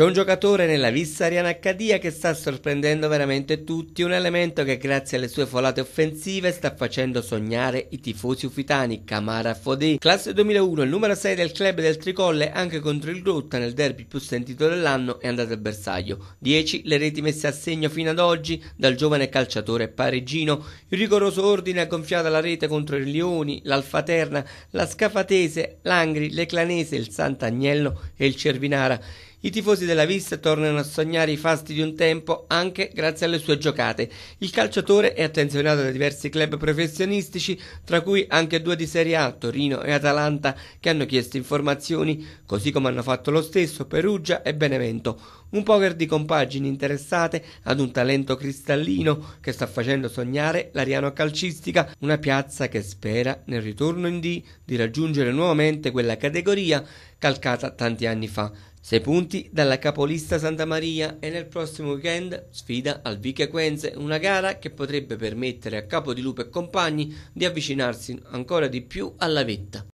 C'è un giocatore nella Vissariana Accadia che sta sorprendendo veramente tutti, un elemento che grazie alle sue folate offensive sta facendo sognare i tifosi ufitani, Camara Fodé. Classe 2001, il numero 6 del club del Tricolle, anche contro il Grotta nel derby più sentito dell'anno è andato al bersaglio. 10 le reti messe a segno fino ad oggi dal giovane calciatore parigino. Il rigoroso ordine ha gonfiato la rete contro il Lioni, l'Alfaterna, la Scafatese, l'Angri, l'Eclanese, il Sant'Agnello e il Cervinara. I tifosi della Vista tornano a sognare i fasti di un tempo anche grazie alle sue giocate. Il calciatore è attenzionato da diversi club professionistici, tra cui anche due di Serie A, Torino e Atalanta, che hanno chiesto informazioni, così come hanno fatto lo stesso Perugia e Benevento. Un poker di compagini interessate ad un talento cristallino che sta facendo sognare l'Ariano calcistica, una piazza che spera nel ritorno in D di raggiungere nuovamente quella categoria calcata tanti anni fa. Sei punti dalla capolista Santa Maria e nel prossimo weekend sfida al Vica Quenze, una gara che potrebbe permettere a Capodilupo e compagni di avvicinarsi ancora di più alla vetta.